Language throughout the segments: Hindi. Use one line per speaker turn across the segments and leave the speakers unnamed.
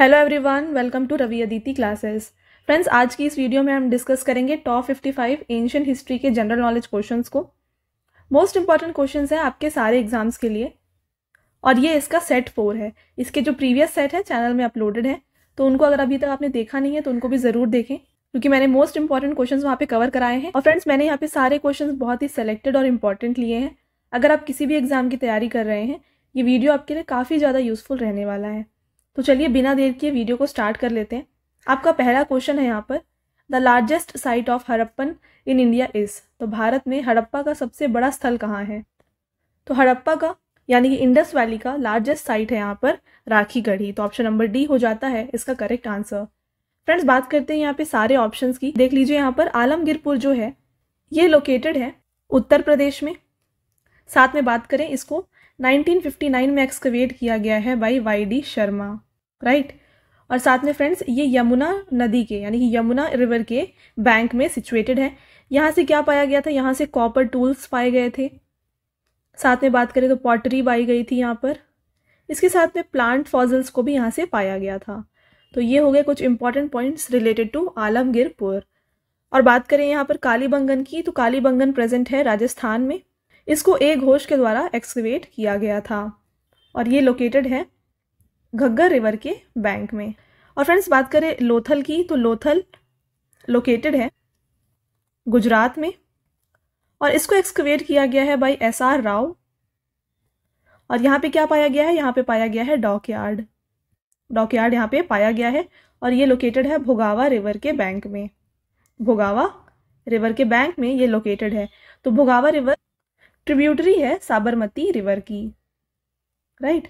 Hello everyone welcome to Ravi Aditi classes friends आज की इस वीडियो में हम डिस्कस करेंगे टॉप 55 एंशियंट हिस्ट्री के जनरल नॉलेज क्वेश्चंस को मोस्ट इंपॉर्टेंट क्वेश्चंस हैं आपके सारे एग्जाम्स के लिए और ये इसका सेट फोर है इसके जो प्रीवियस सेट है चैनल में अपलोडेड है तो उनको अगर अभी तक आपने देखा नहीं है तो उनको भी ज़रूर देखें क्योंकि मैंने मोस्ट इंपॉर्टेंट क्वेश्चन वहाँ पे कवर कराए हैं और फ्रेंड्स मैंने यहाँ पे सारे क्वेश्चन बहुत ही सेलेक्टेड और इम्पॉर्टेंट लिए हैं अगर आप किसी भी एग्जाम की तैयारी कर रहे हैं ये वीडियो आपके लिए काफ़ी ज़्यादा यूजफुल रहने वाला है तो चलिए बिना देर के वीडियो को स्टार्ट कर लेते हैं आपका पहला क्वेश्चन है यहाँ पर the largest site of Harappan in India is तो भारत में हड़प्पा का सबसे बड़ा स्थल कहाँ है तो हड़प्पा का यानी कि इंडस वैली का लार्जेस्ट साइट है यहाँ पर राखी गढ़ी तो ऑप्शन नंबर डी हो जाता है इसका करेक्ट आंसर फ्रेंड्स बात करते हैं यहाँ पे सारे ऑप्शंस की देख लीजिए यहाँ पर आलमगीरपुर जो है ये लोकेटेड है उत्तर प्रदेश में साथ में बात करें इसको 1959 में एक्सकवेट किया गया है by Y D Sharma right और साथ में फ्रेंड्स ये यमुना नदी के यानी कि यमुना रिवर के बैंक में सिचुएटेड है यहाँ से क्या पाया गया था यहाँ से कॉपर टूल्स पाए गए थे साथ में बात करें तो पॉटरी पाई गई थी यहाँ पर इसके साथ में प्लांट फॉजल्स को भी यहाँ से पाया गया था तो ये हो गए कुछ important points related to Alamgirpur और बात करें यहाँ पर कालीबंगन की तो कालीबंगन प्रेजेंट है राजस्थान में इसको ए घोष के द्वारा एक्सकवेट किया गया था और ये लोकेटेड है घग्गर रिवर के बैंक में और फ्रेंड्स बात करें लोथल की तो लोथल लोकेटेड है गुजरात में और इसको एक्सकवेट किया गया है बाई एस आर राव और यहाँ पे क्या पाया गया है यहाँ पे पाया गया है डॉकयार्ड डॉकयार्ड यहाँ पे पाया गया है और ये लोकेटेड है भोगावा रिवर के बैंक में भोगावा रिवर के बैंक में ये लोकेटेड है तो भोगावा रिवर ट्रिब्यूटरी है साबरमती रिवर की राइट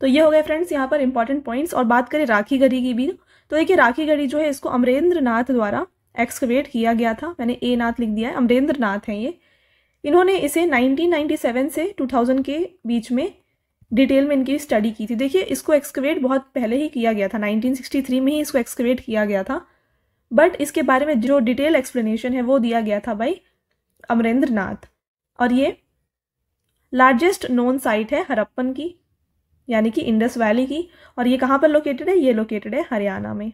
तो ये हो गए फ्रेंड्स यहाँ पर इंपॉर्टेंट पॉइंट्स और बात करें राखी गढ़ी की भी तो देखिए राखी गढ़ी जो है इसको अमरेंद्र नाथ द्वारा एक्सकवेट किया गया था मैंने ए नाथ लिख दिया है अमरेंद्र नाथ है ये इन्होंने इसे 1997 से 2000 के बीच में डिटेल में इनकी स्टडी की थी देखिए इसको एक्सकवेट बहुत पहले ही किया गया था 1963 में ही इसको एक्सकवेट किया गया था बट इसके बारे में जो डिटेल एक्सप्लेनेशन है वो दिया गया था भाई अमरेंद्र नाथ और ये लार्जेस्ट नोन साइट है हरप्पन की यानी कि इंडस वैली की और ये कहाँ पर लोकेटेड है ये लोकेटेड है हरियाणा में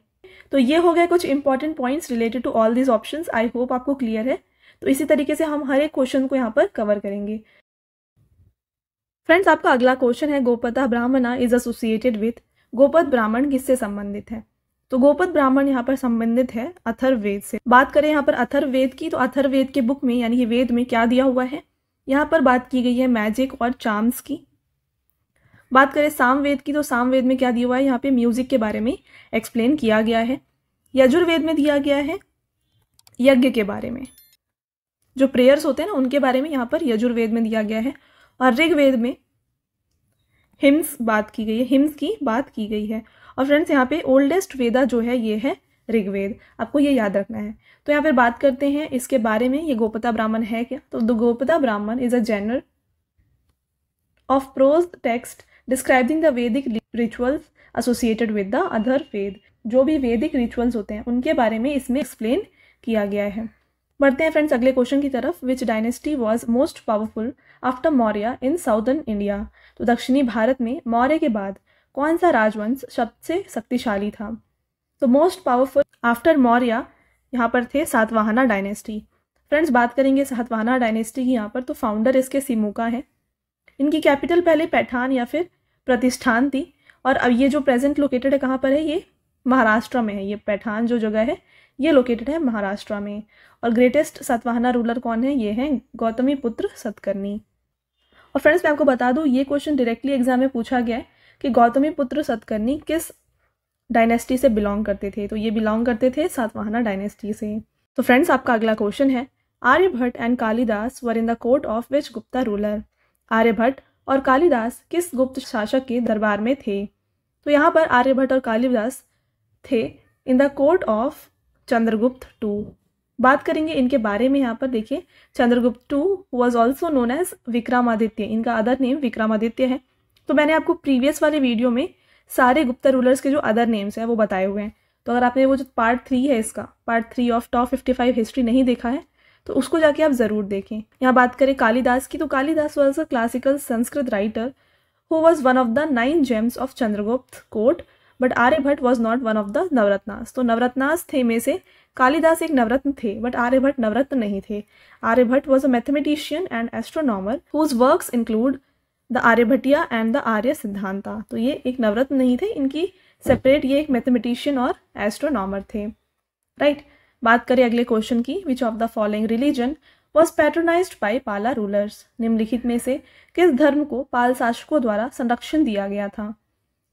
तो ये हो गए कुछ important points related to all this options I hope आपको क्लियर है तो इसी तरीके से हम हर एक क्वेश्चन को यहाँ पर कवर करेंगे फ्रेंड्स आपका अगला क्वेश्चन है गोपता ब्राह्मणा इज एसोसिएटेड विथ गोपत ब्राह्मण किससे संबंधित है तो गोपत ब्राह्मण यहाँ पर संबंधित है अथर्ववेद से बात करें यहाँ पर अथर्ववेद की तो अथर्ववेद के बुक में यानी कि वेद में क्या दिया हुआ है यहाँ पर बात की गई है मैजिक और चार्म्स की बात करें सामवेद की तो सामवेद में क्या दिया हुआ है यहाँ पे म्यूजिक के बारे में एक्सप्लेन किया गया है यजुर्वेद में दिया गया है यज्ञ के बारे में जो प्रेयर्स होते हैं ना उनके बारे में यहाँ पर यजुर्वेद में दिया गया है और ऋग्वेद में हिम्स बात की गई है हिम्स की बात की गई है और फ्रेंड्स यहाँ पे ओल्डेस्ट वेदा जो है ये है ऋग्वेद आपको ये याद रखना है तो यहाँ पर बात करते हैं इसके बारे में ये गोपता ब्राह्मण है क्या तो the Gopatha Brahmana is a general of prose text describing the Vedic rituals associated with the other Veda जो भी वैदिक रिचुअल्स होते हैं उनके बारे में इसमें एक्सप्लेन किया गया है बढ़ते हैं फ्रेंड्स अगले क्वेश्चन की तरफ which dynasty was most powerful after Maurya in southern India तो दक्षिणी भारत में मौर्य के बाद कौन सा राजवंश सबसे शक्तिशाली था तो मोस्ट पावरफुल आफ्टर मौर्य यहाँ पर थे सातवाहना डायनेस्टी फ्रेंड्स बात करेंगे सातवाहना डायनेस्टी की यहाँ पर तो फाउंडर इसके सिमुका है इनकी कैपिटल पहले पैठान या फिर प्रतिष्ठान थी और अब ये जो प्रेजेंट लोकेटेड है कहाँ पर है ये महाराष्ट्र में है ये पैठान जो जगह है ये लोकेटेड है महाराष्ट्र में और ग्रेटेस्ट सतवाहना रूलर कौन है ये है गौतमी पुत्र सतकर्णी और फ्रेंड्स मैं आपको बता दूँ ये क्वेश्चन डायरेक्टली एग्जाम में पूछा गया है कि गौतमी पुत्र सतकर्णी किस डायनेस्टी से बिलोंग करते थे तो ये बिलोंग करते थे सातवाहना डायनेस्टी से तो फ्रेंड्स आपका अगला क्वेश्चन है Aryabhatta and Kalidasa were in the court of which Gupta ruler Aryabhatta और कालिदास किस गुप्त शासक के दरबार में थे तो यहाँ पर आर्यभट्ट और कालिदास थे in the court of Chandragupta two बात करेंगे इनके बारे में यहाँ पर देखिए Chandragupta two was also known as Vikramaditya इनका अदर नेम विक्रमादित्य है तो मैंने आपको प्रीवियस वाले वीडियो में सारे गुप्ता रूलर्स के जो अदर नेम्स हैं वो बताए हुए हैं तो अगर आपने वो जो पार्ट थ्री है इसका part three of top fifty five history नहीं देखा है तो उसको जाके आप ज़रूर देखें यहाँ बात करें कालीदास की तो Kalidasa was a classical Sanskrit writer who was one of the nine gems of Chandragupta court but Aryabhatta was not one of the Navratnas तो नवरत्नास थे में से कालिदास एक नवरत्न थे बट आर्यभट्ट नवरत्न नहीं थे Aryabhatta was a mathematician and astronomer whose works include the Aryabhatiya and the Arya Siddhanta तो ये एक नवरत्न नहीं थे इनकी सेपरेट ये एक मैथमेटिशियन और एस्ट्रोनॉमर थे राइट right? बात करें अगले क्वेश्चन की which of the following religion was patronised by Pala rulers निम्नलिखित में से किस धर्म को पाल शासकों द्वारा संरक्षण दिया गया था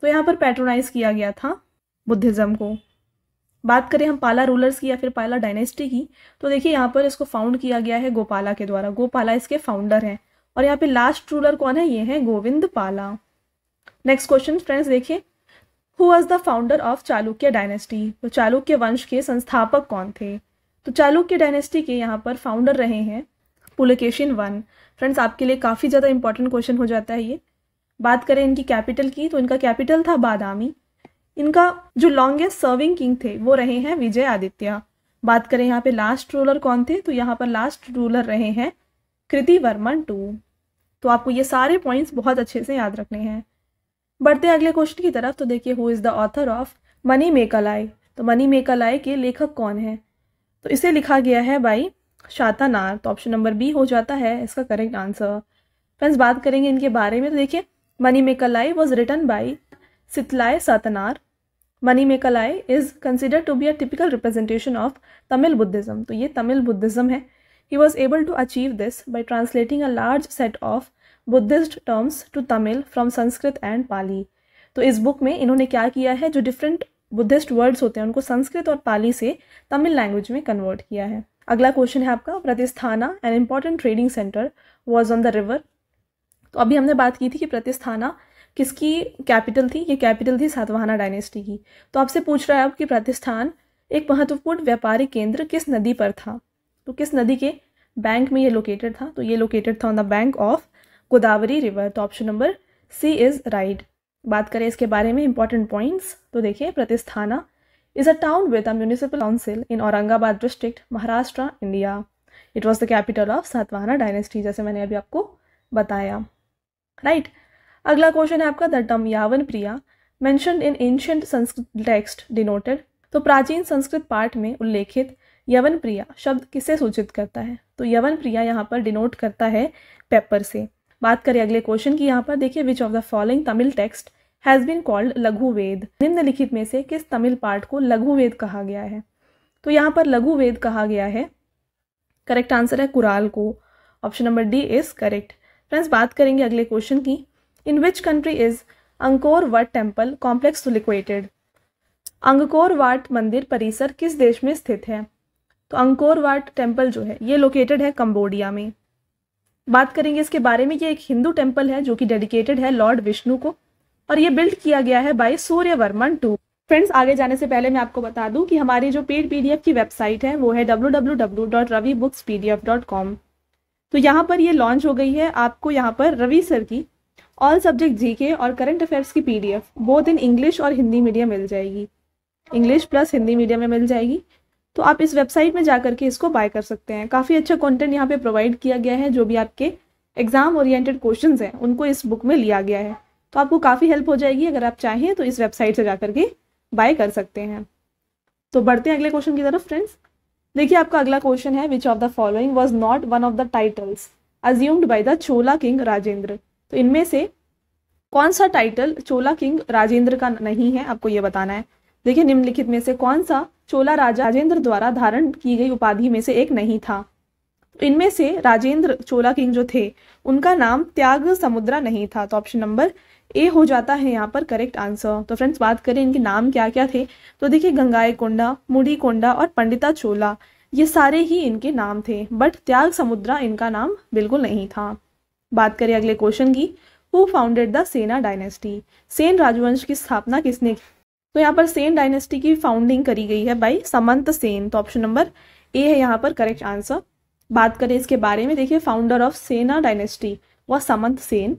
तो यहाँ पर पैट्रोनाइज किया गया था बुद्धिज्म को बात करें हम पाला रूलर्स की या फिर पाला डायनेस्टी की तो देखिए यहाँ पर इसको फाउंड किया गया है गोपाला के द्वारा गोपाला इसके फाउंडर हैं और यहाँ पे लास्ट रूलर कौन है ये है Govind Pala next question friends देखिए who was the founder of Chalukya dynasty तो चालुक्य वंश के संस्थापक कौन थे तो चालुक्य डायनेस्टी के यहाँ पर फाउंडर रहे हैं पुलकेशिन वन फ्रेंड्स आपके लिए काफ़ी ज़्यादा इंपॉर्टेंट क्वेश्चन हो जाता है ये बात करें इनकी कैपिटल की तो इनका कैपिटल था बादामी इनका जो लॉन्गेस्ट सर्विंग किंग थे वो रहे हैं विजय आदित्य बात करें यहाँ पे लास्ट रूलर कौन थे तो यहाँ पर लास्ट रूलर रहे हैं कृति वर्मन टू तो आपको ये सारे पॉइंट्स बहुत अच्छे से याद रखने हैं बढ़ते हैं अगले क्वेश्चन की तरफ तो देखिए who is the author of Manimekalai तो मनी मेकालाई के लेखक कौन है तो इसे लिखा गया है बाई शातानार तो ऑप्शन नंबर बी हो जाता है इसका करेक्ट आंसर फ्रेंड्स बात करेंगे इनके बारे में तो देखिए Manimekalai was written by Sittalai Sattanar Manimekalai is consider to be a typical representation of Tamil Buddhism तो ये तमिल बुद्धिज़्म है He was able to achieve this by translating a large set of Buddhist terms to Tamil from Sanskrit and Pali तो इस बुक में इन्होंने क्या किया है जो डिफरेंट बुद्धिस्ट वर्ड्स होते हैं उनको संस्कृत और पाली से तमिल लैंग्वेज में कन्वर्ट किया है अगला क्वेश्चन है आपका Pratishthana an important trading center was on the river तो अभी हमने बात की थी कि प्रतिस्थाना किसकी कैपिटल थी ये कैपिटल थी सातवाहना डायनेस्टी की तो आपसे पूछ रहा है अब कि प्रतिष्ठान एक महत्वपूर्ण व्यापारिक केंद्र किस नदी पर था तो किस नदी के बैंक में ये लोकेटेड था तो ये लोकेटेड था on the bank of Godavari river तो option number C is right बात करें इसके बारे में इंपॉर्टेंट पॉइंट्स तो देखिए Pratishthana is a town with a municipal council in Aurangabad district Maharashtra India it was the capital of Satwahana dynasty जैसे मैंने अभी आपको बताया राइट right? अगला क्वेश्चन है आपका the term Yavanapriya mentioned in ancient Sanskrit text denoted तो प्राचीन संस्कृत पाठ में उल्लेखित यवन प्रिया शब्द किसे सूचित करता है तो यवन प्रिया यहाँ पर डिनोट करता है पेपर से बात करें अगले क्वेश्चन की यहाँ पर देखिए which of the following Tamil text has been called Laghu Veda निम्नलिखित में से किस तमिल पाठ को लघु वेद कहा गया है तो यहाँ पर लघु वेद कहा गया है करेक्ट आंसर है कुराल को option number D is correct friends बात करेंगे अगले क्वेश्चन की in which country is Angkor Wat temple complex located Angkor Wat मंदिर परिसर किस देश में स्थित है तो अंकोर वाट टेम्पल जो है ये लोकेटेड है कम्बोडिया में बात करेंगे इसके बारे में ये एक हिंदू टेम्पल है जो कि डेडिकेटेड है लॉर्ड विष्णु को और ये बिल्ड किया गया है by Suryavarman two friends आगे जाने से पहले मैं आपको बता दूं कि हमारी जो पेड पीडीएफ की वेबसाइट है वो है www.ravibooks.pdf.com तो यहाँ पर ये लॉन्च हो गई है आपको यहाँ पर रवि सर की ऑल सब्जेक्ट जीके और करंट अफेयर्स की पीडीएफ बोथ इन इंग्लिश और हिंदी मीडियम मिल जाएगी इंग्लिश प्लस हिंदी मीडियम में मिल जाएगी तो आप इस वेबसाइट में जा कर के इसको बाय कर सकते हैं काफ़ी अच्छा कंटेंट यहाँ पे प्रोवाइड किया गया है जो भी आपके एग्ज़ाम ओरिएंटेड क्वेश्चंस हैं उनको इस बुक में लिया गया है तो आपको काफ़ी हेल्प हो जाएगी अगर आप चाहें तो इस वेबसाइट से जा कर के बाय कर सकते हैं तो बढ़ते हैं अगले क्वेश्चन की तरफ फ्रेंड्स देखिए आपका अगला क्वेश्चन है which of the following was not one of the titles assumed by the Chola king Rajendra तो इनमें से कौन सा टाइटल चोला किंग राजेंद्र का नहीं है आपको ये बताना है देखिए निम्नलिखित में से कौन सा चोला राजा राजेंद्र द्वारा धारण की गई उपाधि में से एक नहीं था तो इनमें से राजेंद्र चोला किंग जो थे उनका नाम त्याग समुद्रा नहीं था तो ऑप्शन नंबर ए हो जाता है यहाँ पर करेक्ट आंसर तो फ्रेंड्स बात करें इनके नाम क्या क्या थे तो देखिए गंगाई कोंडा मुड़ी कोंडा और पंडिता चोला ये सारे ही इनके नाम थे बट त्याग समुद्रा इनका नाम बिल्कुल नहीं था बात करें अगले क्वेश्चन की who founded the Sena dynasty Sen राजवंश की स्थापना किसने की तो यहाँ पर सेन डायनेस्टी की फाउंडिंग करी गई है बाई समंत सेन तो ऑप्शन नंबर ए है यहाँ पर करेक्ट आंसर बात करें इसके बारे में देखिए फाउंडर ऑफ सेना डायनेस्टी व Samanta Sen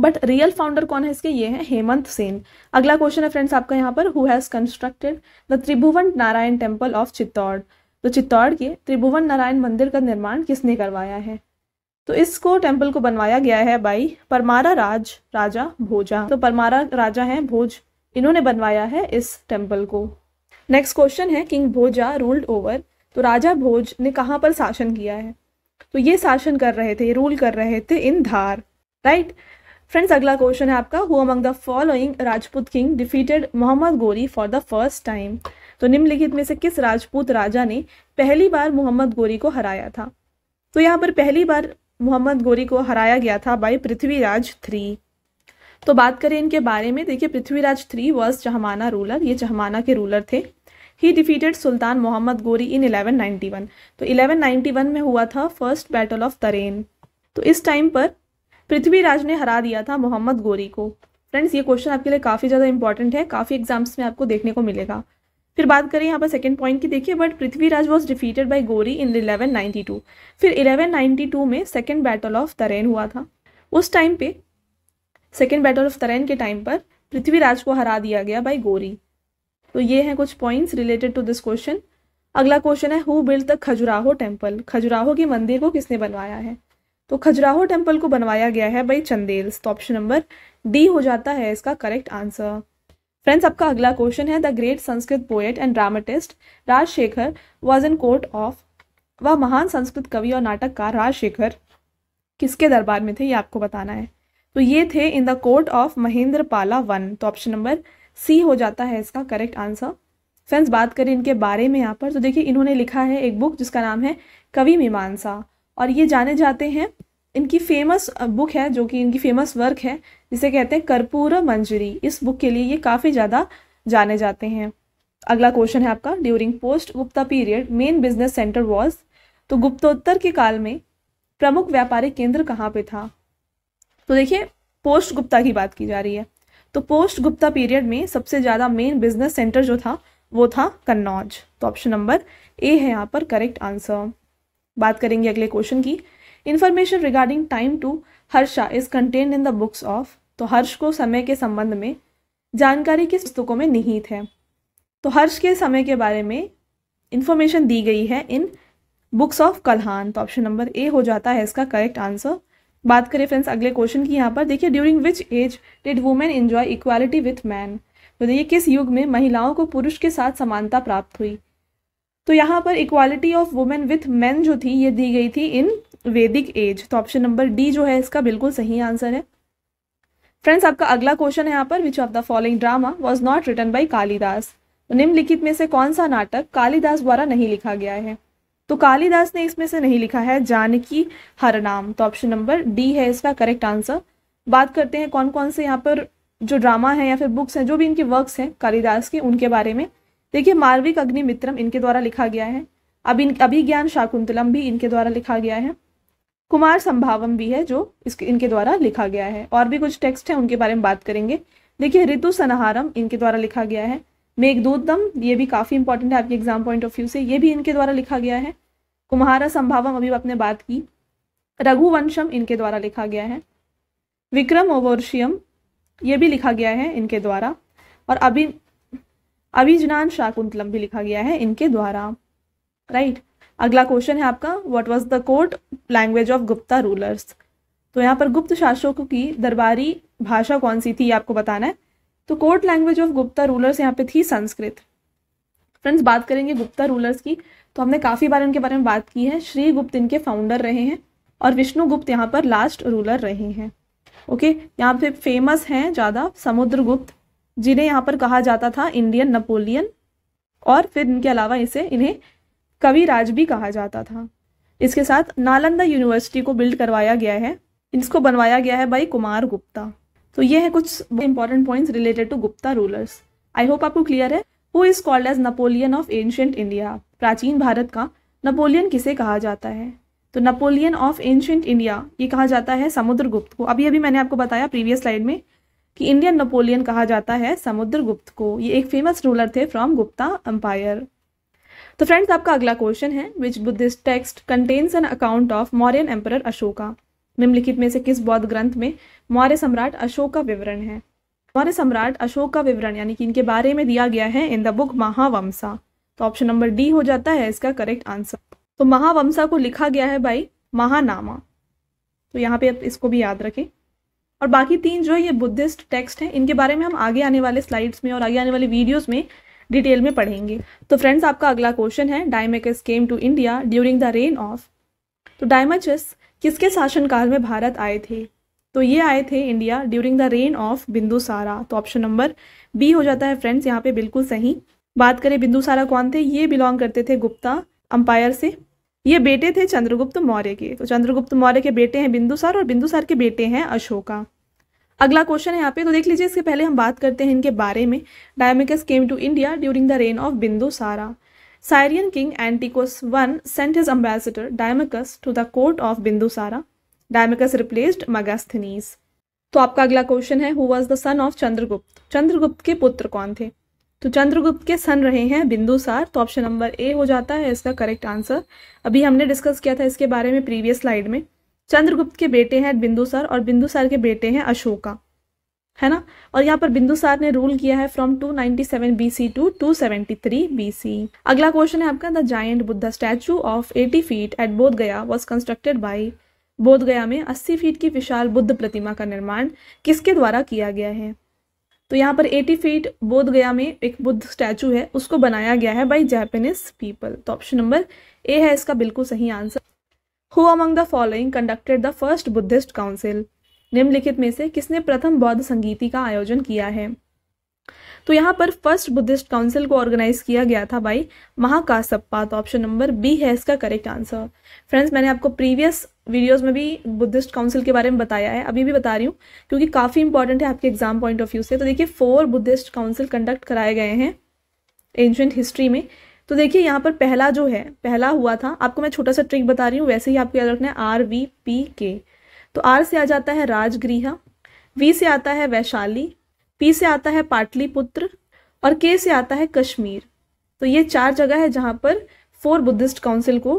but real founder कौन है इसके ये है हेमंत सेन अगला क्वेश्चन है फ्रेंड्स आपका यहाँ पर who has constructed the Tribhuvan Narayan temple of Chittor तो चित्तौड़ के त्रिभुवन नारायण मंदिर का निर्माण किसने करवाया है तो इसको टेम्पल को बनवाया गया है बाई परमारा राज राजा भोजा तो परमारा राजा है भोज इन्होंने बनवाया है इस टेम्पल को नेक्स्ट क्वेश्चन है किंग भोजा रूल्ड ओवर तो राजा भोज ने कहाँ पर शासन किया है तो ये शासन कर रहे थे रूल कर रहे थे इन धार राइट फ्रेंड्स अगला क्वेश्चन है आपका who among the following Rajput king defeated Mohammad Ghori for the first time तो निम्नलिखित में से किस राजपूत राजा ने पहली बार मोहम्मद गोरी को हराया था तो यहाँ पर पहली बार मोहम्मद गोरी को हराया गया था बाई पृथ्वीराज थ्री तो बात करें इनके बारे में देखिए Prithviraj three was Chahamana ruler ये चहमाना के रूलर थे ही डिफीटेड सुल्तान मोहम्मद गोरी इन 1191 तो 1191 में हुआ था फर्स्ट बैटल ऑफ तरेन तो इस टाइम पर पृथ्वीराज ने हरा दिया था मोहम्मद गोरी को फ्रेंड्स ये क्वेश्चन आपके लिए काफ़ी ज़्यादा इंपॉर्टेंट है काफ़ी एग्जाम्स में आपको देखने को मिलेगा फिर बात करें यहाँ पर सेकंड पॉइंट की देखिए but Prithviraj was defeated by Ghori in eleven फिर इलेवन में सेकेंड बैटल ऑफ तरेन हुआ था उस टाइम पे सेकेंड बैटल ऑफ तरेन के टाइम पर पृथ्वीराज को हरा दिया गया बाई गोरी तो ये हैं कुछ points related to this question अगला क्वेश्चन है who build the Khajuraho temple Khajuraho के मंदिर को किसने बनवाया है तो खजुराहो टेम्पल को बनवाया गया है बाई चंदेल्स तो ऑप्शन नंबर डी हो जाता है इसका करेक्ट आंसर फ्रेंड्स आपका अगला क्वेश्चन है the great Sanskrit poet and dramatist Rajasekhara was in court of वह महान संस्कृत कवि और नाटककार राजशेखर किसके दरबार में थे ये आपको बताना है तो ये थे in the court of Mahendra Pala one तो ऑप्शन नंबर सी हो जाता है इसका करेक्ट आंसर फ्रेंड्स बात करें इनके बारे में यहाँ पर तो देखिए इन्होंने लिखा है एक बुक जिसका नाम है कवि मीमांसा और ये जाने जाते हैं इनकी फेमस बुक है जो कि इनकी फेमस वर्क है जिसे कहते हैं कर्पूर मंजरी इस बुक के लिए ये काफ़ी ज़्यादा जाने जाते हैं अगला क्वेश्चन है आपका during post Gupta period main business centre was तो गुप्तोत्तर के काल में प्रमुख व्यापारिक केंद्र कहाँ पर था तो देखिए पोस्ट गुप्ता की बात की जा रही है तो पोस्ट गुप्ता पीरियड में सबसे ज़्यादा मेन बिजनेस सेंटर जो था वो था कन्नौज तो ऑप्शन नंबर ए है यहाँ पर करेक्ट आंसर बात करेंगे अगले क्वेश्चन की information regarding time to Harsha is contained in the books of तो हर्ष को समय के संबंध में जानकारी किस पुस्तकों में निहित है तो हर्ष के समय के बारे में इन्फॉर्मेशन दी गई है इन बुक्स ऑफ कल्हान तो ऑप्शन नंबर ए हो जाता है इसका करेक्ट आंसर बात करें फ्रेंड्स अगले क्वेश्चन की यहाँ पर देखिए during which age did women enjoy equality with man तो देखिए किस युग में महिलाओं को पुरुष के साथ समानता प्राप्त हुई तो यहाँ पर equality of women with man जो थी ये दी गई थी इन वैदिक एज तो ऑप्शन नंबर डी जो है इसका बिल्कुल सही आंसर है फ्रेंड्स आपका अगला क्वेश्चन है यहाँ पर which of the following drama was not written by Kalidas निम्नलिखित में से कौन सा नाटक कालिदास द्वारा नहीं लिखा गया है तो कालिदास ने इसमें से नहीं लिखा है जानकी हर नाम तो ऑप्शन नंबर डी है इसका करेक्ट आंसर बात करते हैं कौन कौन से यहाँ पर जो ड्रामा है या फिर बुक्स हैं जो भी इनके वर्क्स हैं कालिदास के उनके बारे में देखिए मार्विक अग्निमित्रम इनके द्वारा लिखा गया है अब इन अभिज्ञान शाकुंतलम भी इनके द्वारा लिखा गया है कुमार संभावम भी है जो इसके इनके द्वारा लिखा गया है और भी कुछ टेक्स्ट हैं उनके बारे में बात करेंगे देखिए ऋतु सनहारम इनके द्वारा लिखा गया है मेघदूतम ये भी काफ़ी इंपॉर्टेंट है आपके एग्जाम पॉइंट ऑफ व्यू से ये भी इनके द्वारा लिखा गया है कुम्हारा संभावम अभी आपने बात की रघुवंशम इनके द्वारा लिखा गया है विक्रम ओवर्शियम ये भी लिखा गया है इनके द्वारा और अभी अभिजनान शाकुंतलम भी लिखा गया है इनके द्वारा राइट अगला क्वेश्चन है आपका what was the court language of Gupta rulers तो यहाँ पर गुप्त शासकों की दरबारी भाषा कौन सी थी आपको बताना है तो court language of Gupta rulers यहाँ पे थी संस्कृत फ्रेंड्स बात करेंगे गुप्ता रूलर्स की तो हमने काफ़ी बार इनके बारे में बात की है श्री गुप्त इनके फाउंडर रहे हैं और विष्णुगुप्त यहाँ पर लास्ट रूलर रहे हैं ओके यहाँ पे फेमस हैं ज़्यादा समुद्रगुप्त जिन्हें यहाँ पर कहा जाता था इंडियन नपोलियन और फिर इनके अलावा इसे इन्हें कविराज भी कहा जाता था इसके साथ नालंदा यूनिवर्सिटी को बिल्ड करवाया गया है इसको बनवाया गया है बाई कुमार गुप्ता तो ये है कुछ important points related to Gupta rulers I hope आपको क्लियर है who is called as Napoleon of ancient India प्राचीन भारत का नपोलियन किसे कहा जाता है तो नपोलियन ऑफ एंशियंट इंडिया ये कहा जाता है समुद्रगुप्त को अभी अभी मैंने आपको बताया प्रीवियस स्लाइड में कि इंडियन नपोलियन कहा जाता है समुद्रगुप्त को ये एक फेमस रूलर थे फ्रॉम गुप्ता अम्पायर तो फ्रेंड्स आपका अगला क्वेश्चन है which Buddhist text contains an account of Mauryan emperor Ashoka निम्नलिखित में से किस बौद्ध ग्रंथ में मौर्य सम्राट अशोक का विवरण है मौर्य सम्राट अशोक का विवरण यानी कि इनके बारे में दिया गया है इन द बुक महावंशा तो ऑप्शन नंबर डी हो जाता है इसका करेक्ट आंसर तो महावंशा को लिखा गया है भाई महानामा तो यहाँ पे आप इसको भी याद रखें और बाकी तीन जो है ये बुद्धिस्ट टेक्स्ट हैं इनके बारे में हम आगे आने वाले स्लाइड्स में और आगे आने वाले वीडियोस में डिटेल में पढ़ेंगे तो फ्रेंड्स आपका अगला क्वेश्चन है Deimachus came to India during the reign of तो डायमाचस किसके शासनकाल में भारत आए थे तो ये आए थे India during the reign of Bindusara तो ऑप्शन नंबर बी हो जाता है फ्रेंड्स यहाँ पे बिल्कुल सही बात करें बिंदुसारा कौन थे ये बिलोंग करते थे गुप्ता अंपायर से ये बेटे थे चंद्रगुप्त मौर्य के तो चंद्रगुप्त मौर्य के बेटे हैं बिंदुसार और बिंदुसार के बेटे हैं अशोका अगला क्वेश्चन है यहाँ पे तो देख लीजिए इसके पहले हम बात करते हैं इनके बारे में Deimachus came to India during the reign of Bindusara Syrian king Antiochus one sent his ambassador Deimachus to the court of Bindusara Deimachus replaced Megasthenes तो आपका अगला क्वेश्चन है who was the son of Chandragupta Chandragupta के पुत्र कौन थे तो चंद्रगुप्त के सन रहे हैं बिंदुसार तो ऑप्शन नंबर ए हो जाता है इसका करेक्ट आंसर अभी हमने डिस्कस किया था इसके बारे में प्रीवियस स्लाइड में चंद्रगुप्त के बेटे हैं बिंदुसार और बिंदुसार के बेटे हैं अशोका है ना और यहाँ पर बिंदुसार ने रूल किया है from 297 BC to two seventy अगला क्वेश्चन है आपका the giant Buddha statue of 80 feet at Bodh Gaya was constructed by Bodhgaya में 80 फीट की विशाल बुद्ध प्रतिमा का निर्माण किसके द्वारा किया गया है तो यहाँ पर 80 फीट बोधगया में एक बुद्ध स्टैचू है उसको बनाया गया है बाई जैपनीज पीपल तो ऑप्शन नंबर ए है इसका बिल्कुल सही answer who among the following conducted the first Buddhist council निम्नलिखित में से किसने प्रथम बौद्ध संगीति का आयोजन किया है तो यहाँ पर फर्स्ट बुद्धिस्ट काउंसिल को ऑर्गेनाइज किया गया था भाई महाकासप्पा तो ऑप्शन नंबर बी है इसका करेक्ट आंसर फ्रेंड्स मैंने आपको प्रीवियस वीडियोस में भी बुद्धिस्ट काउंसिल के बारे में बताया है अभी भी बता रही हूँ क्योंकि काफ़ी इंपॉर्टेंट है आपके एग्जाम पॉइंट ऑफ व्यू से तो देखिए फोर बुद्धिस्ट काउंसिल कंडक्ट कराए गए हैं एंशियंट हिस्ट्री में तो देखिए यहाँ पर पहला जो है पहला हुआ था आपको मैं छोटा सा ट्रिक बता रही हूँ वैसे ही आपको याद रखना है आर वी पी के तो आर से आ जाता है राजगृह वी से आता है वैशाली पी से आता है पाटलिपुत्र और के से आता है कश्मीर तो ये चार जगह है जहाँ पर फोर बुद्धिस्ट काउंसिल को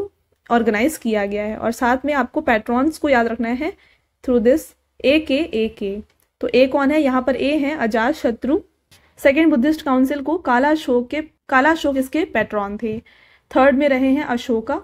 ऑर्गेनाइज किया गया है और साथ में आपको पैट्रॉन्स को याद रखना है थ्रू दिस ए के ए के तो ए कौन है यहाँ पर ए है अजाज शत्रु सेकेंड बुद्धिस्ट काउंसिल को काला अशोक के काला अशोक इसके पैट्रॉन थे थर्ड में रहे हैं अशोका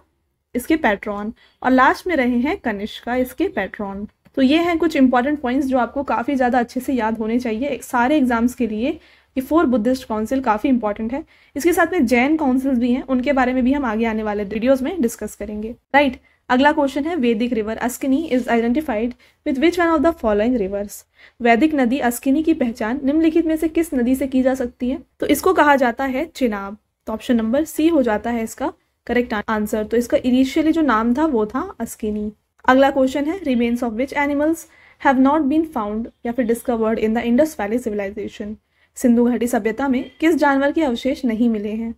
इसके पैट्रॉन और लास्ट में रहे हैं कनिष्का इसके पैट्रॉन तो ये हैं कुछ इंपॉर्टेंट पॉइंट्स जो आपको काफ़ी ज़्यादा अच्छे से याद होने चाहिए सारे एग्जाम्स के लिए ये फोर बुद्धिस्ट काउंसिल काफ़ी इंपॉर्टेंट है इसके साथ में जैन काउंसिल्स भी हैं उनके बारे में भी हम आगे आने वाले वीडियोज़ में डिस्कस करेंगे राइट right. अगला क्वेश्चन है Vedic river Askini is identified with which one of the following rivers वैदिक नदी अस्किनी की पहचान निम्नलिखित में से किस नदी से की जा सकती है तो इसको कहा जाता है चिनाब तो ऑप्शन नंबर सी हो जाता है इसका करेक्ट आंसर तो इसका इनिशियली जो नाम था वो था अस्किनी अगला क्वेश्चन है remains of which animals have not been found या फिर discovered in the Indus valley civilisation Sindhu घाटी सभ्यता में किस जानवर के अवशेष नहीं मिले हैं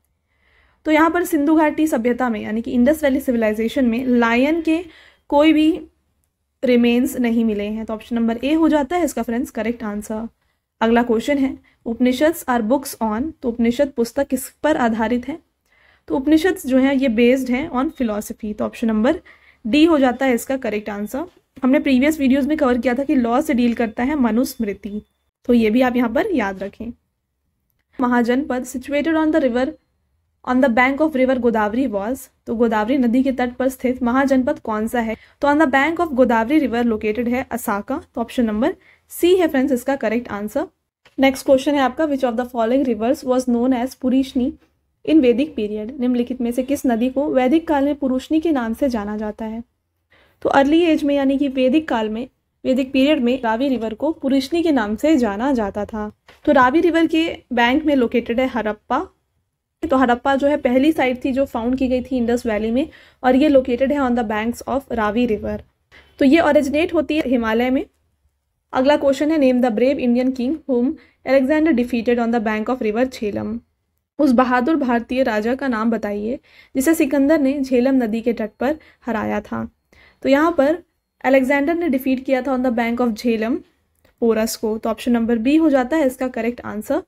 तो यहाँ पर सिंधु घाटी सभ्यता में यानी कि इंडस वैली सिविलाइजेशन में लायन के कोई भी रिमेन्स नहीं मिले हैं तो ऑप्शन नंबर ए हो जाता है इसका फ्रेंड्स करेक्ट आंसर अगला क्वेश्चन है उपनिषद्स आर बुक्स ऑन तो उपनिषद पुस्तक किस पर आधारित है तो उपनिषद्स जो है ये बेस्ड हैं ऑन फिलोसफी तो ऑप्शन नंबर डी हो जाता है इसका करेक्ट आंसर हमने प्रीवियस वीडियोस में कवर किया था कि लॉ से डील करता है मनुस्मृति तो ये भी आप यहाँ पर याद रखें Mahajanapada situated on the river on the bank of river Godavari was तो गोदावरी नदी के तट पर स्थित महाजनपद कौन सा है तो on the bank of Godavari river located है असाका तो ऑप्शन नंबर सी है फ्रेंड्स इसका करेक्ट आंसर नेक्स्ट क्वेश्चन है आपका which of the following rivers was known as Parushni in Vedic period निम्नलिखित में से किस नदी को वैदिक काल में पुरुषनी के नाम से जाना जाता है तो अर्ली एज में यानी कि वैदिक काल में वैदिक पीरियड में रावी रिवर को पुरुषनी के नाम से जाना जाता था तो रावी रिवर के बैंक में लोकेटेड है हरप्पा तो हड़प्पा जो है पहली साइट थी जो फाउंड की गई थी इंडस वैली में और ये लोकेटेड है on the banks of Ravi river तो ये ओरिजिनेट होती है हिमालय में अगला क्वेश्चन है name the brave Indian king whom Alexander defeated on the bank of river Jhelum उस बहादुर भारतीय राजा का नाम बताइए जिसे सिकंदर ने झेलम नदी के तट पर हराया था तो यहाँ पर अलेक्जेंडर ने डिफीट किया था on the bank of Jhelum Porus को तो ऑप्शन नंबर बी हो जाता है इसका करेक्ट आंसर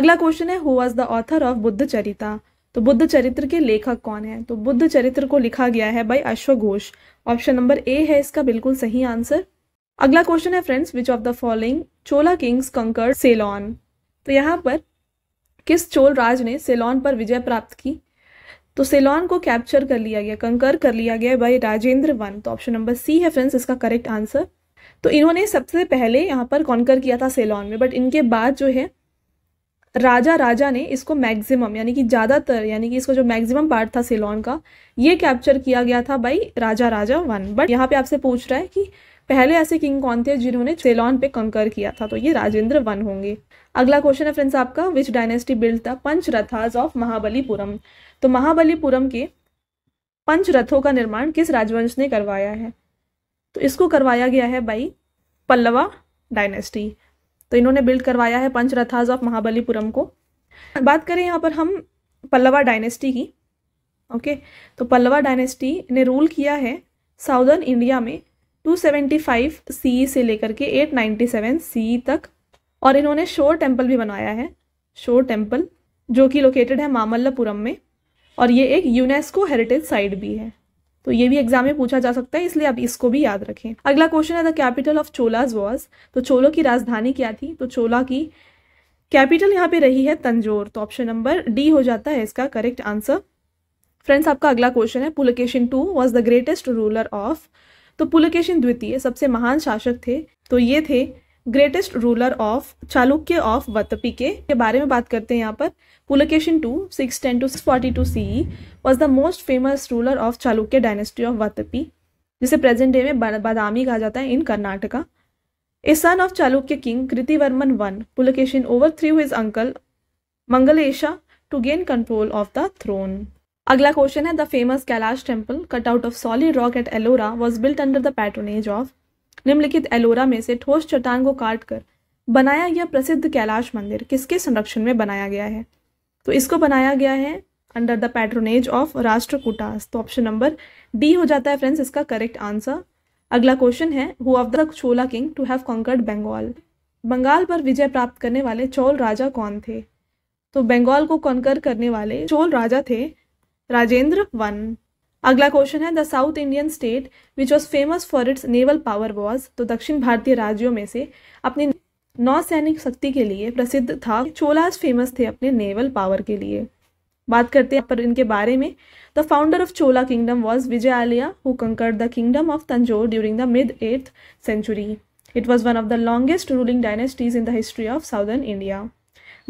अगला क्वेश्चन है who was the author of Buddhacharita तो बुद्ध चरित्र के लेखक कौन है तो बुद्ध चरित्र को लिखा गया है बाई अश्वघोष ऑप्शन नंबर ए है इसका बिल्कुल सही आंसर अगला क्वेश्चन है friends which of the following Chola kings conquer Ceylon तो यहाँ पर किस चोल राज ने सेलॉन पर विजय प्राप्त की तो सेलॉन को कैप्चर कर लिया गया कंकर कर लिया गया बाई राजेंद्र वन तो ऑप्शन नंबर सी है फ्रेंड्स इसका करेक्ट आंसर तो इन्होंने सबसे पहले यहाँ पर कॉन्कर किया था सेलॉन में बट इनके बाद जो है राजा राजा ने इसको मैक्सिमम यानी कि ज़्यादातर यानी कि इसका जो मैक्सिमम पार्ट था सेलॉन का ये कैप्चर किया गया था by Raja Raja one but यहाँ पे आपसे पूछ रहा है कि पहले ऐसे किंग कौन थे जिन्होंने सेलॉन पे कंकर किया था तो ये राजेंद्र वन होंगे अगला क्वेश्चन है फ्रेंड्स आपका विच डायनेस्टी बिल्ड था पंच रथाज ऑफ महाबलीपुरम तो महाबलीपुरम के पंच रथों का निर्माण किस राजवंश ने करवाया है तो इसको करवाया गया है बाई पल्लवा डायनेस्टी तो इन्होंने बिल्ड करवाया है पंच रथाज ऑफ महाबलीपुरम को बात करें यहाँ पर हम पल्लवा डायनेस्टी की ओके तो पल्लवा डायनेस्टी ने रूल किया है साउदर्न इंडिया में 275 सी से लेकर के 897 सी तक और इन्होंने शोर टेम्पल भी बनाया है शोर टेम्पल जो कि लोकेटेड है मामल्लापुरम में और ये एक यूनेस्को हेरिटेज साइट भी है तो ये भी एग्जाम में पूछा जा सकता है इसलिए आप इसको भी याद रखें अगला क्वेश्चन है the capital of Cholas was तो चोलो की राजधानी क्या थी तो चोला की कैपिटल यहाँ पे रही है तंजोर तो ऑप्शन नंबर डी हो जाता है इसका करेक्ट आंसर फ्रेंड्स आपका अगला क्वेश्चन है Pulakeshin two was the greatest ruler of तो पुलकेशिन द्वितीय सबसे महान शासक थे तो ये थे greatest ruler of Chalukya of Vatapi के, बारे में बात करते हैं यहाँ पर Pulakeshin two six ten to six forty two C was the most famous ruler of Chalukya dynasty of Vatapi जिसे प्रेजेंट डे में बादामी कहा जाता है in Karnataka a son of Chalukya king Kirtivarman one Pulakeshin overthrew whose uncle Mangalesha to gain control of the throne अगला क्वेश्चन है the famous Kailash temple cut out of solid rock at Ellora was built under the patronage of निम्नलिखित एलोरा में से ठोस चट्टान को काट कर बनाया यह प्रसिद्ध कैलाश मंदिर किसके संरक्षण में बनाया गया है तो इसको बनाया गया है under the patronage of Rashtrakutas तो ऑप्शन नंबर डी हो जाता है फ्रेंड्स इसका करेक्ट आंसर अगला क्वेश्चन है who of the Chola king to have conquered Bengal Bengal पर विजय प्राप्त करने वाले चोल राजा कौन थे तो बंगाल को कॉन्कर करने वाले चोल राजा थे राजेंद्र वन अगला क्वेश्चन है the south Indian state which was famous for its naval power was तो दक्षिण भारतीय राज्यों में से अपनी नौसैनिक शक्ति के लिए प्रसिद्ध था चोलास फेमस थे अपने नेवल पावर के लिए बात करते हैं पर इनके बारे में the founder of Chola kingdom was Vijayalaya who conquered the kingdom of Tanjore during the mid eighth century it was one of the longest ruling dynasties in the history of southern India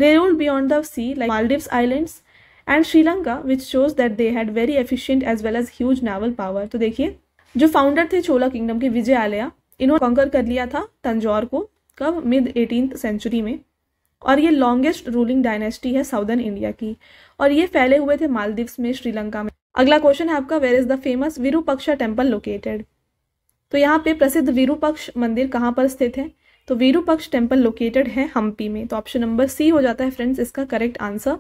they rule beyond the sea like Maldives islands and Sri Lanka which shows that they had very efficient as well as huge naval power तो देखिए जो फाउंडर थे चोला किंगडम के विजय आलिया इन्होंने कॉन्कर कर लिया था तंजौर को कब मिड एटीन सेंचुरी में और ये लॉन्गेस्ट रूलिंग डायनेस्टी है साउदर्न इंडिया की और ये फैले हुए थे मालदीव्स में श्रीलंका में अगला क्वेश्चन है आपका where is the famous Virupaksha temple located तो यहाँ पे प्रसिद्ध वीरूपक्ष मंदिर कहाँ पर स्थित है तो वीरूपक्ष टेम्पल लोकेटेड है हम्पी में तो ऑप्शन नंबर सी हो जाता है फ्रेंड्स इसका करेक्ट आंसर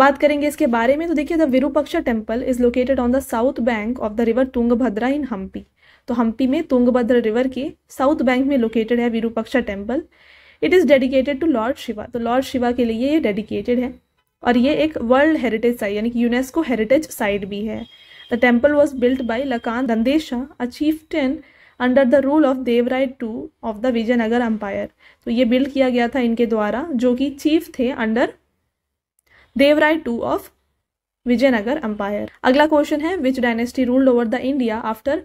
बात करेंगे इसके बारे में तो देखिए the Virupaksha temple is located on the south bank of the river Tungabhadra in Hampi तो हम्पी में तुंगभद्र रिवर के साउथ बैंक में लोकेटेड है Virupaksha temple it is dedicated to lord Shiva तो लॉर्ड शिवा के लिए ये डेडिकेटेड है और ये एक वर्ल्ड हेरिटेज साइट यानी कि यूनेस्को हेरिटेज साइट भी है the temple was built by Lakkana Dandesha a chieftain under the rule of Devaraya two of the Vijayanagara empire तो ये बिल्ड किया गया था इनके द्वारा जो कि चीफ थे under Devaraya two of Vijayanagara empire अगला क्वेश्चन है which dynasty ruled over the India after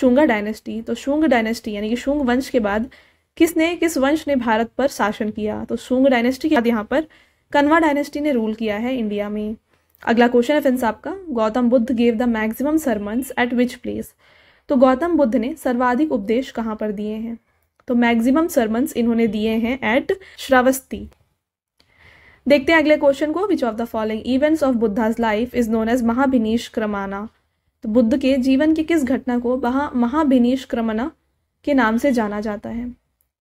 Shunga dynasty तो शुंग डायनेस्टी यानी कि शुंग वंश के बाद किसने किस वंश ने भारत पर शासन किया तो शुंग डायनेस्टी के बाद यहाँ पर कन्वा डायनेस्टी ने रूल किया है इंडिया में अगला क्वेश्चन है फ्रेंड्स आपका Gautam Buddha gave the maximum sermons at which place तो गौतम बुद्ध ने सर्वाधिक उपदेश कहाँ पर दिए हैं तो मैक्सिमम सरमन्स इन्होंने दिए हैं एट श्रावस्ती देखते हैं अगले क्वेश्चन को which of the following events of Buddha's life is known as Kramana तो बुद्ध के जीवन की किस घटना को महाभिनिष्क्रमणा के नाम से जाना जाता है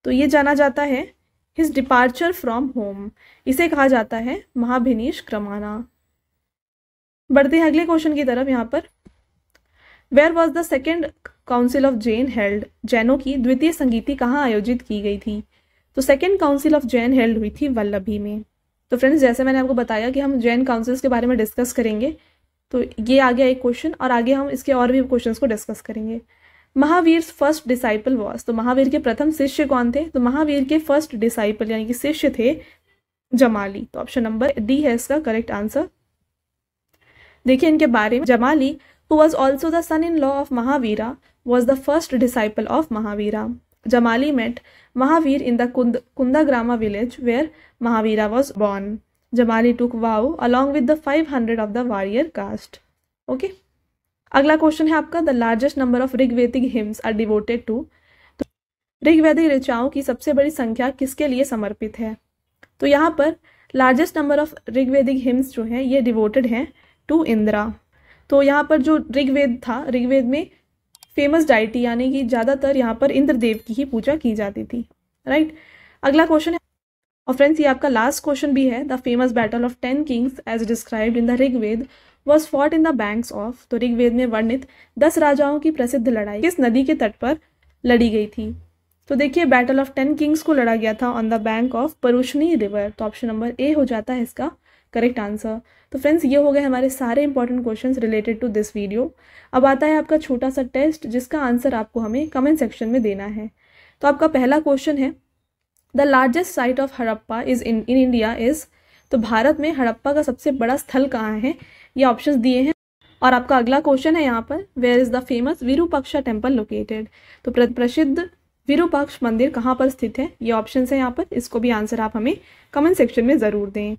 तो ये जाना जाता है हिज डिपार्चर फ्रॉम होम इसे कहा जाता है क्रमाना बढ़ते हैं अगले क्वेश्चन की तरफ यहाँ पर where was the second council of Jain held जैनों की द्वितीय संगीति कहाँ आयोजित की गई थी तो second council of Jain held हुई थी वल्लभी में तो फ्रेंड्स जैसे मैंने आपको बताया कि हम जैन काउंसिल्स के बारे में डिस्कस करेंगे तो ये आ गया एक क्वेश्चन और आगे हम इसके और भी क्वेश्चंस को डिस्कस करेंगे महावीर फर्स्ट डिसाइपल वॉस तो महावीर के प्रथम शिष्य कौन थे तो महावीर के फर्स्ट डिसाइपल यानी कि शिष्य थे जमाली तो ऑप्शन नंबर डी है इसका करेक्ट आंसर देखिए इनके बारे में Jamali who was also the son in law of Mahavira was the first disciple of Mahavira Jamali met Mahavir in the Kund- Kundagrama village where Mahavira was born. Jamali took vow along with the 500 of the warrior caste. okay? अगला क्वेश्चन है आपका the largest number of Rigvedic hymns are devoted to तो ऋग्वेदिक ऋचाओं की सबसे बड़ी संख्या किसके लिए समर्पित है तो यहाँ पर largest number of Rigvedic hymns जो हैं ये डिवोटेड हैं टू इंदिरा तो यहाँ पर जो ऋग्वेद था ऋग्वेद में फेमस डाइटी यानी कि ज़्यादातर यहाँ पर इंद्रदेव की ही पूजा की जाती थी राइट अगला क्वेश्चन है और फ्रेंड्स ये आपका लास्ट क्वेश्चन भी है the famous battle of ten kings as described in the Rigveda was fought in the banks of तो ऋग्वेद में वर्णित दस राजाओं की प्रसिद्ध लड़ाई किस नदी के तट पर लड़ी गई थी तो देखिए बैटल ऑफ टेन किंग्स को लड़ा गया था on the bank of Parushni river तो ऑप्शन नंबर ए हो जाता है इसका करेक्ट आंसर तो फ्रेंड्स ये हो गए हमारे सारे important questions related to this video अब आता है आपका छोटा सा टेस्ट जिसका आंसर आपको हमें कमेंट सेक्शन में देना है तो आपका पहला क्वेश्चन है the largest site of Harappa is in in India is तो भारत में हड़प्पा का सबसे बड़ा स्थल कहाँ है ये ऑप्शन दिए हैं और आपका अगला क्वेश्चन है यहाँ पर where is the famous Virupaksha temple located तो प्रसिद्ध विरूपक्ष मंदिर कहाँ पर स्थित है ये ऑप्शन है यहाँ पर इसको भी आंसर आप हमें कमेंट सेक्शन में ज़रूर दें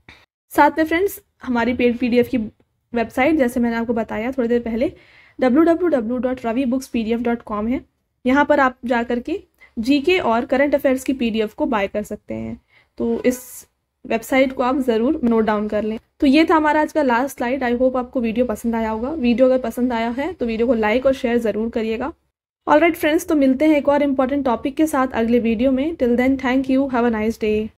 साथ में फ्रेंड्स हमारी पेड पी की वेबसाइट जैसे मैंने आपको बताया थोड़ी देर पहले डब्ल्यू है यहाँ पर आप जा कर के जीके और करंट अफेयर्स की पीडीएफ को बाय कर सकते हैं तो इस वेबसाइट को आप ज़रूर नोट डाउन कर लें तो ये था हमारा आज का लास्ट स्लाइड आई होप आपको वीडियो पसंद आया होगा वीडियो अगर पसंद आया है तो वीडियो को लाइक और शेयर ज़रूर करिएगा ऑल फ्रेंड्स तो मिलते हैं एक और इम्पॉर्टेंट टॉपिक के साथ अगले वीडियो में till then thank you have a nice day